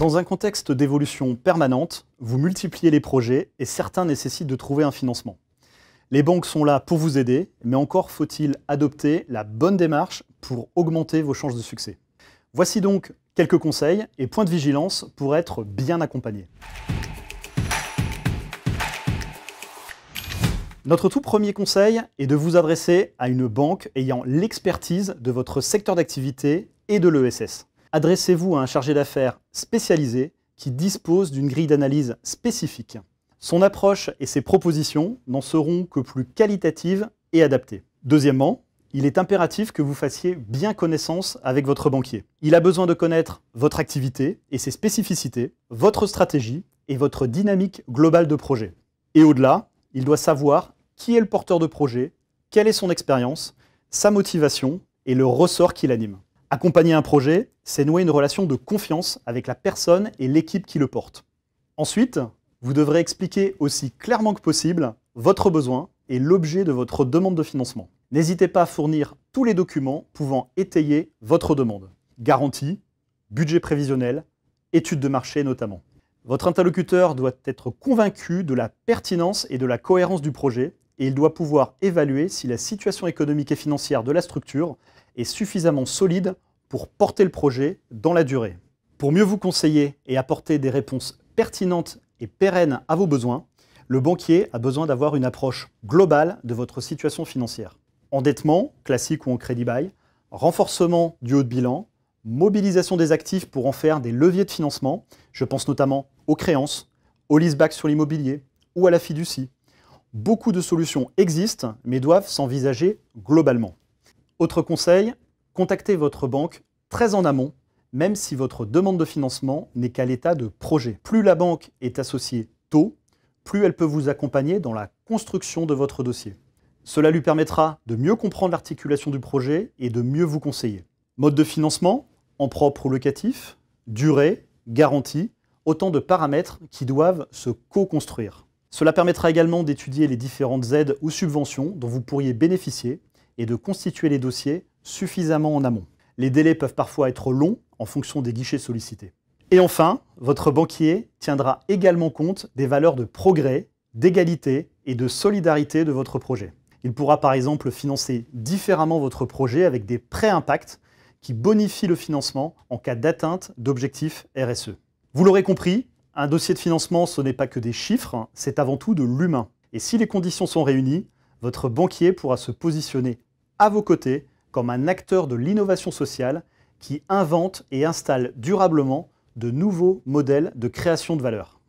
Dans un contexte d'évolution permanente, vous multipliez les projets et certains nécessitent de trouver un financement. Les banques sont là pour vous aider, mais encore faut-il adopter la bonne démarche pour augmenter vos chances de succès. Voici donc quelques conseils et points de vigilance pour être bien accompagné. Notre tout premier conseil est de vous adresser à une banque ayant l'expertise de votre secteur d'activité et de l'ESS. Adressez-vous à un chargé d'affaires spécialisé qui dispose d'une grille d'analyse spécifique. Son approche et ses propositions n'en seront que plus qualitatives et adaptées. Deuxièmement, il est impératif que vous fassiez bien connaissance avec votre banquier. Il a besoin de connaître votre activité et ses spécificités, votre stratégie et votre dynamique globale de projet. Et au-delà, il doit savoir qui est le porteur de projet, quelle est son expérience, sa motivation et le ressort qui l'anime. Accompagner un projet, c'est nouer une relation de confiance avec la personne et l'équipe qui le porte. Ensuite, vous devrez expliquer aussi clairement que possible votre besoin et l'objet de votre demande de financement. N'hésitez pas à fournir tous les documents pouvant étayer votre demande. Garantie, budget prévisionnel, études de marché notamment. Votre interlocuteur doit être convaincu de la pertinence et de la cohérence du projet et il doit pouvoir évaluer si la situation économique et financière de la structure est suffisamment solide pour porter le projet dans la durée. Pour mieux vous conseiller et apporter des réponses pertinentes et pérennes à vos besoins, le banquier a besoin d'avoir une approche globale de votre situation financière. Endettement, classique ou en crédit bail, renforcement du haut de bilan, mobilisation des actifs pour en faire des leviers de financement, je pense notamment aux créances, au leaseback sur l'immobilier ou à la fiducie. Beaucoup de solutions existent mais doivent s'envisager globalement. Autre conseil, contactez votre banque très en amont, même si votre demande de financement n'est qu'à l'état de projet. Plus la banque est associée tôt, plus elle peut vous accompagner dans la construction de votre dossier. Cela lui permettra de mieux comprendre l'articulation du projet et de mieux vous conseiller. Mode de financement, en propre ou locatif, durée, garantie, autant de paramètres qui doivent se co-construire. Cela permettra également d'étudier les différentes aides ou subventions dont vous pourriez bénéficier et de constituer les dossiers suffisamment en amont. Les délais peuvent parfois être longs en fonction des guichets sollicités. Et enfin, votre banquier tiendra également compte des valeurs de progrès, d'égalité et de solidarité de votre projet. Il pourra par exemple financer différemment votre projet avec des prêts impact qui bonifient le financement en cas d'atteinte d'objectifs RSE. Vous l'aurez compris, un dossier de financement, ce n'est pas que des chiffres, hein, c'est avant tout de l'humain. Et si les conditions sont réunies, votre banquier pourra se positionner à vos côtés comme un acteur de l'innovation sociale qui invente et installe durablement de nouveaux modèles de création de valeur.